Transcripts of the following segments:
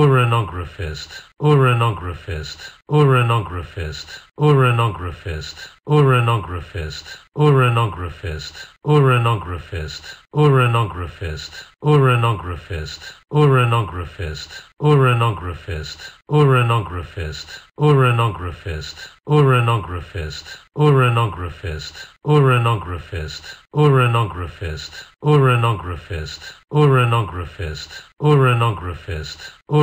Uranographist, uranographist, uranographist, uranographist, uranographist, uranographist, uranographist, uranographist, uranographist, uranographist, uranographist, uranographist, uranographist, uranographist, uranographist, uranographist, uranographist, uranographist, uranographist, uranographist,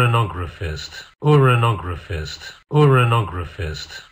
Uranographist. Uranographist. Uranographist.